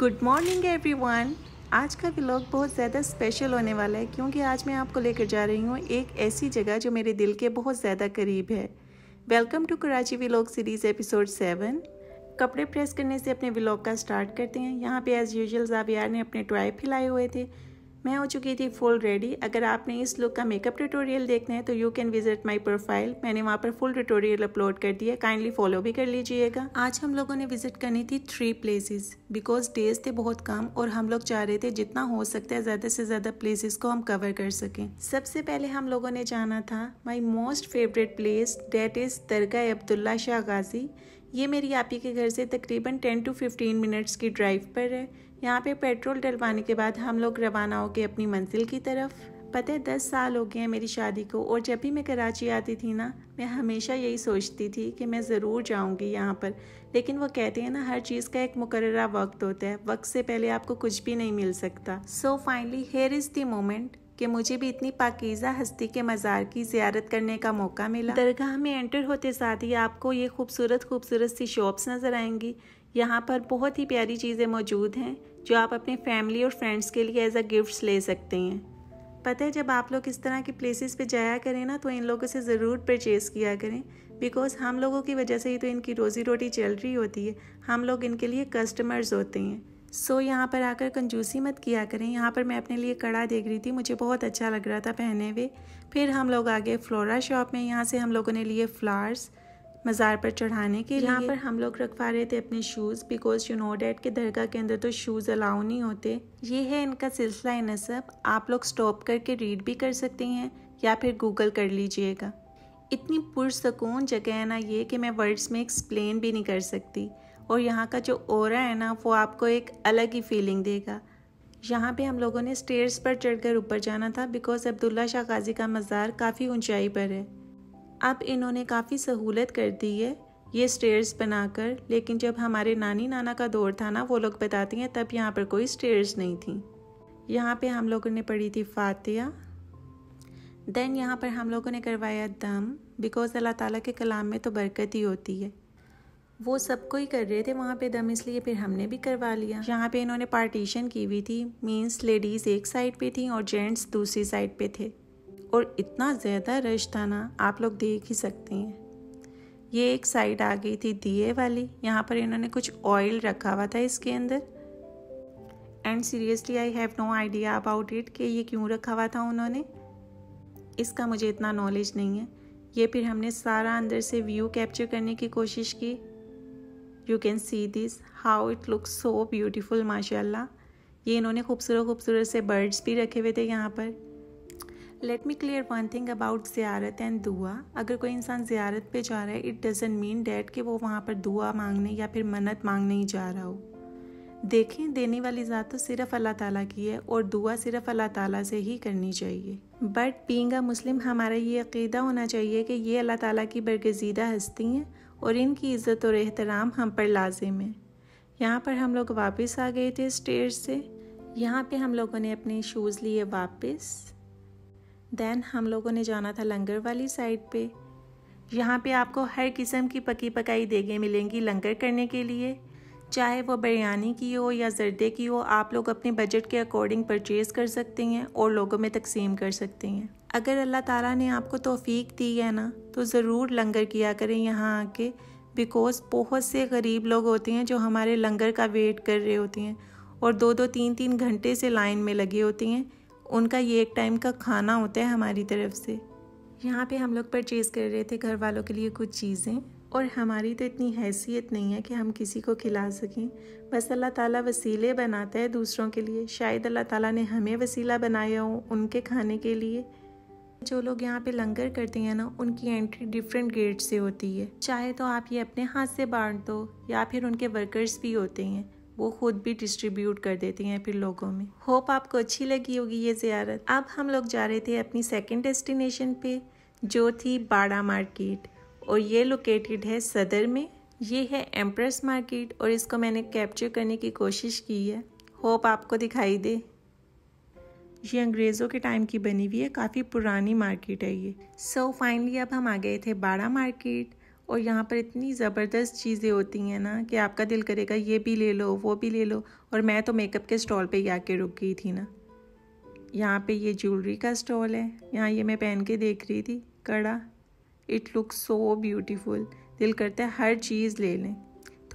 good morning everyone आज का vlog बहुत ज़्यादा स्पेशल होने वाला है क्योंकि आज मैं आपको लेकर जा रही हूँ एक ऐसी जगह जो मेरे दिल के बहुत ज़्यादा करीब है welcome to Karachi vlog series episode seven कपड़े प्रेस करने से अपने व्लॉग का स्टार्ट करते हैं यहाँ पे एज़ यूजल जाबियार ने अपने ट्राई फैलाए हुए थे मैं हो चुकी थी फुल रेडी अगर आपने इस लुक का मेकअप ट्यूटोरियल देखना है तो you can visit my profile मैंने वहाँ पर फुल ट्यूटोरियल अपलोड कर दिया काइंडली फॉलो भी कर लीजिएगा आज हम लोगों ने विजिट करनी थी थ्री प्लेसेस बिकॉज डेज थे बहुत कम और हम लोग चाह रहे थे जितना हो सकता है ज़्यादा से ज़्यादा प्लेसेस को हम कवर कर सकें सबसे पहले हम लोगों ने जाना था my most favourite place that is दरगाह अब्दुल्ला शाह गाजी ये मेरी आप ही के घर से तकरीबन 10 टू 15 मिनट्स की ड्राइव पर है यहाँ पे पेट्रोल डलवाने के बाद हम लोग रवाना हो गए अपनी मंजिल की तरफ पता है दस साल हो गए हैं मेरी शादी को और जब भी मैं कराची आती थी ना मैं हमेशा यही सोचती थी कि मैं ज़रूर जाऊंगी यहाँ पर लेकिन वो कहते हैं ना हर चीज़ का एक मुकर वक्त होता है वक्त से पहले आपको कुछ भी नहीं मिल सकता so finally here is the moment कि मुझे भी इतनी पाकिज़ा हस्ती के मज़ार की ज्यारत करने का मौका मिला दरगाह में एंटर होते साथ ही आपको ये खूबसूरत खूबसूरत सी शॉप्स नज़र आएंगी यहाँ पर बहुत ही प्यारी चीज़ें मौजूद हैं जो आप अपने फैमिली और फ्रेंड्स के लिए एज अ गिफ्ट्स ले सकते हैं पता है जब आप लोग इस तरह की प्लेसेस पे जाया करें ना तो इन लोगों से ज़रूर परचेज़ किया करें बिकॉज़ हम लोगों की वजह से ही तो इनकी रोज़ी रोटी चल रही होती है हम लोग इनके लिए कस्टमर्स होते हैं सो so, यहाँ पर आकर कंजूसी मत किया करें यहाँ पर मैं अपने लिए कड़ा देख रही थी मुझे बहुत अच्छा लग रहा था पहने हुए फिर हम लोग आगे फ्लोरा शॉप में यहाँ से हम लोगों ने लिए फ्लावर्स मज़ार पर चढ़ाने के लिए यहाँ पर हम लोग रखवा रहे थे अपने shoes because you know that के दरगाह के अंदर तो शूज़ अलाउ नहीं होते ये है इनका सिलसिला नसब आप लोग स्टॉप करके रीड भी कर सकते हैं या फिर गूगल कर लीजिएगा इतनी पुरसकून जगह है ना ये कि मैं वर्ड्स में एक्सप्लेन भी नहीं कर सकती और यहाँ का जो और है ना वो आपको एक अलग ही फीलिंग देगा यहाँ पे हम लोगों ने स्टेयर्स पर चढ़कर ऊपर जाना था बिकॉज़ अब्दुल्ला शाह गाजी का मज़ार काफ़ी ऊंचाई पर है अब इन्होंने काफ़ी सहूलत कर दी है ये स्टेयर्स बनाकर लेकिन जब हमारे नानी नाना का दौर था ना वो लोग बताती हैं तब यहाँ पर कोई स्टेयर्स नहीं थी यहाँ पे हम लोगों ने पढ़ी थी फातिया देन यहाँ पर हम लोगों ने करवाया दम बिकॉज़ अल्लाह ताला के कलाम में तो बरकत ही होती है वो सबको ही कर रहे थे वहाँ पे दम इसलिए फिर हमने भी करवा लिया यहाँ पे इन्होंने पार्टीशन की हुई थी मींस लेडीज़ एक साइड पे थी और जेंट्स दूसरी साइड पे थे और इतना ज़्यादा रश था ना आप लोग देख ही सकते हैं ये एक साइड आ गई थी दिए वाली यहाँ पर इन्होंने कुछ ऑयल रखा हुआ था इसके अंदर and seriously I have no idea about it कि ये क्यों रखा हुआ था उन्होंने इसका मुझे इतना नॉलेज नहीं है ये फिर हमने सारा अंदर से व्यू कैप्चर करने की कोशिश की you can see this how it look so beautiful माशाल्लाह ये इन्होंने खूबसूरत खूबसूरत से बर्ड्स भी रखे हुए थे यहाँ पर let me clear one thing about ज़ियारत एंड दुआ अगर कोई इंसान ज़ियारत पे जा रहा है इट डजेंट मीन डैट कि वो वहाँ पर दुआ मांगने या फिर मन्नत मांगने ही जा रहा हो देखें देने वाली ज़ात तो सिर्फ अल्लाह ताला की है और दुआ सिर्फ अल्लाह ताला से ही करनी चाहिए बट बींग मुस्लिम हमारा ये अकीदा होना चाहिए कि ये अल्लाह ताला की बरगजीदा हस्ती हैं और इनकी इज़्ज़त और एहतराम हम पर लाजिम है यहाँ पर हम लोग वापस आ गए थे स्टेज से यहाँ पे हम लोगों ने अपने शूज़ लिए वापस देन हम लोगों ने जाना था लंगर वाली साइड पे यहाँ पे आपको हर किस्म की पकी पकाई देगें मिलेंगी लंगर करने के लिए चाहे वो बिरयानी की हो या जर्दे की हो आप लोग अपने बजट के अकॉर्डिंग परचेज़ कर सकते हैं और लोगों में तकसीम कर सकते हैं अगर अल्लाह ताला ने आपको तोफ़ी दी है ना तो ज़रूर लंगर किया करें यहाँ आके बिकॉज़ बहुत से गरीब लोग होते हैं जो हमारे लंगर का वेट कर रहे होते हैं और दो दो तीन तीन घंटे से लाइन में लगे होते हैं उनका ये एक टाइम का खाना होता है हमारी तरफ से यहाँ पे हम लोग परचेज़ कर रहे थे घर वालों के लिए कुछ चीज़ें और हमारी तो इतनी हैसियत नहीं है कि हम किसी को खिला सकें बस अल्लाह ताला वसीले बनाता है दूसरों के लिए शायद अल्लाह ताला ने हमें वसीला बनाया हो उनके खाने के लिए जो लोग यहाँ पे लंगर करते हैं ना उनकी एंट्री डिफरेंट गेट से होती है चाहे तो आप ये अपने हाथ से बांट दो या फिर उनके वर्कर्स भी होते हैं वो खुद भी डिस्ट्रीब्यूट कर देती हैं फिर लोगों में होप आपको अच्छी लगी होगी ये ज़्यारत अब हम लोग जा रहे थे अपनी सेकेंड डेस्टिनेशन पे जो थी बाड़ा मार्केट और ये लोकेटेड है सदर में ये है एम्प्रेस मार्केट और इसको मैंने कैप्चर करने की कोशिश की है होप आपको दिखाई दे ये अंग्रेज़ों के टाइम की बनी हुई है काफ़ी पुरानी मार्केट है ये सो so, फाइनली अब हम आ गए थे बाड़ा मार्केट और यहाँ पर इतनी ज़बरदस्त चीज़ें होती हैं ना कि आपका दिल करेगा ये भी ले लो वो भी ले लो और मैं तो मेकअप के स्टॉल पे ही आके रुक गई थी ना यहाँ पे ये ज्वेलरी का स्टॉल है यहाँ ये मैं पहन के देख रही थी कड़ा इट लुक सो ब्यूटीफुल दिल करता है हर चीज़ ले लें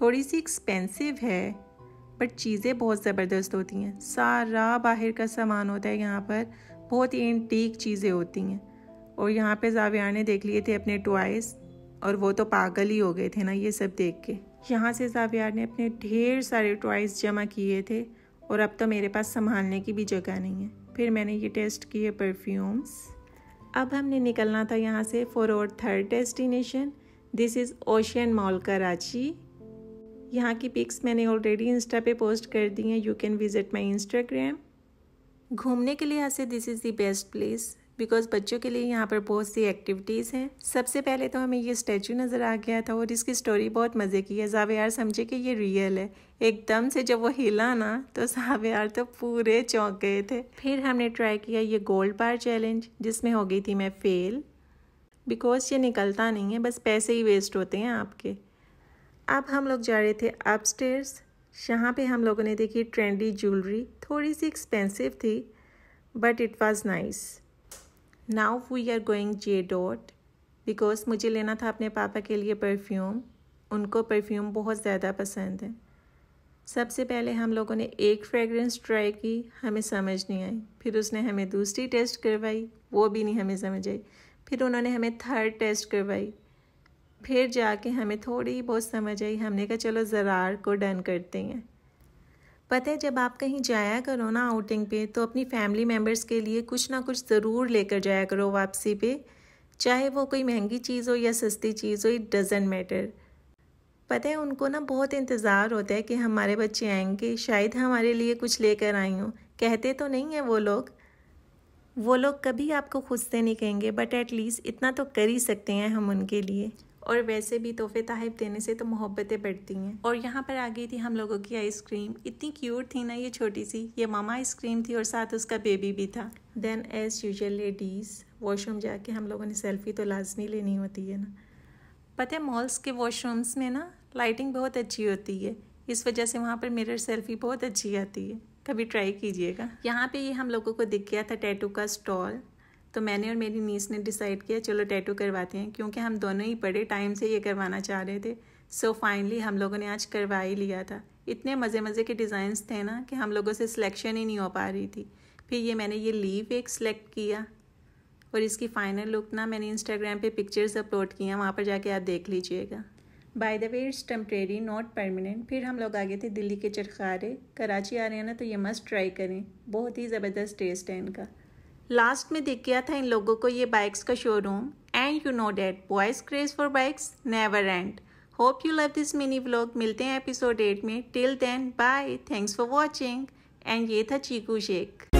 थोड़ी सी एक्सपेंसिव है बट चीज़ें बहुत ज़बरदस्त होती हैं सारा बाहर का सामान होता है यहाँ पर बहुत ही एंटीक चीज़ें होती हैं और यहाँ पे जाविया ने देख लिए थे अपने टॉयज़ और वो तो पागल ही हो गए थे ना ये सब देख के यहाँ से जावियार ने अपने ढेर सारे टॉयज़ जमा किए थे और अब तो मेरे पास संभालने की भी जगह नहीं है फिर मैंने ये टेस्ट किए परफ्यूम्स अब हमने निकलना था यहाँ से for our third destination this is ocean mall Karachi यहाँ की पिक्स मैंने ऑलरेडी इंस्टा पे पोस्ट कर दी हैं you can visit my Instagram घूमने के लिए यहाँ से this is the best place because बच्चों के लिए यहाँ पर बहुत सी एक्टिविटीज़ हैं सबसे पहले तो हमें ये स्टैचू नज़र आ गया था और इसकी स्टोरी बहुत मज़े की है जावेयार समझे कि ये रियल है एकदम से जब वो हिला ना तो साहब यार तो पूरे चौंक गए थे फिर हमने ट्राई किया ये गोल्ड बार चैलेंज जिसमें हो गई थी मैं फेल बिकॉज ये निकलता नहीं है बस पैसे ही वेस्ट होते हैं आपके अब हम लोग जा रहे थे अपस्टेयर्स यहाँ पे हम लोगों ने देखी ट्रेंडी ज्वेलरी थोड़ी सी एक्सपेंसिव थी but it was nice now we are going J dot because मुझे लेना था अपने पापा के लिए परफ्यूम उनको परफ्यूम बहुत ज़्यादा पसंद है सबसे पहले हम लोगों ने एक फ्रेगरेंस ट्राई की हमें समझ नहीं आई फिर उसने हमें दूसरी टेस्ट करवाई वो भी नहीं हमें समझ आई फिर उन्होंने हमें थर्ड टेस्ट करवाई फिर जाके हमें थोड़ी बहुत समझ आई हमने कहा चलो ज़रार को डन करते हैं पता है जब आप कहीं जाया करो ना आउटिंग पे तो अपनी फैमिली मेम्बर्स के लिए कुछ ना कुछ ज़रूर लेकर जाया करो वापसी पे चाहे वो कोई महंगी चीज़ हो या सस्ती चीज़ हो इट डजेंट मैटर पता है उनको ना बहुत इंतज़ार होता है कि हमारे बच्चे आएंगे शायद हमारे लिए कुछ लेकर आई हूँ कहते तो नहीं हैं वो लोग वो लोग कभी आपको खुद से नहीं कहेंगे बट एटलीस्ट इतना तो कर ही सकते हैं हम उनके लिए और वैसे भी तोहफे तहफ देने से तो मोहब्बतें बढ़ती हैं और यहाँ पर आ गई थी हम लोगों की आइसक्रीम इतनी क्यूट थी ना ये छोटी सी ये मामा आइसक्रीम थी और साथ उसका बेबी भी था then as usual ladies washroom जाके हम लोगों ने सेल्फी तो लाजमी लेनी होती है ना पता है मॉल्स के वॉशरूम्स में ना लाइटिंग बहुत अच्छी होती है इस वजह से वहाँ पर मिरर सेल्फी बहुत अच्छी आती है कभी ट्राई कीजिएगा यहाँ पे ये हम लोगों को दिख गया था टैटू का स्टॉल तो मैंने और मेरी नीस ने डिसाइड किया चलो टैटू करवाते हैं क्योंकि हम दोनों ही बड़े टाइम से ये करवाना चाह रहे थे सो so फाइनली हम लोगों ने आज करवा ही लिया था इतने मज़े मज़े के डिज़ाइंस थे ना कि हम लोगों से सिलेक्शन ही नहीं हो पा रही थी फिर ये मैंने ये लीव एक सिलेक्ट किया और इसकी फ़ाइनल लुक ना मैंने इंस्टाग्राम पे पिक्चर्स अपलोड किए हैं वहाँ पर जाके आप देख लीजिएगा by the way it's temporary not permanent फिर हम लोग आ गए थे दिल्ली के चरखारे कराची आ रहे हैं ना तो ये मस्ट ट्राई करें बहुत ही ज़बरदस्त टेस्ट है इनका लास्ट में दिख गया था इन लोगों को ये बाइक्स का showroom and you know that boys craze for bikes never end hope you love this mini vlog मिलते हैं एपिसोड एट में till then bye thanks for watching and ये था चीकू शेख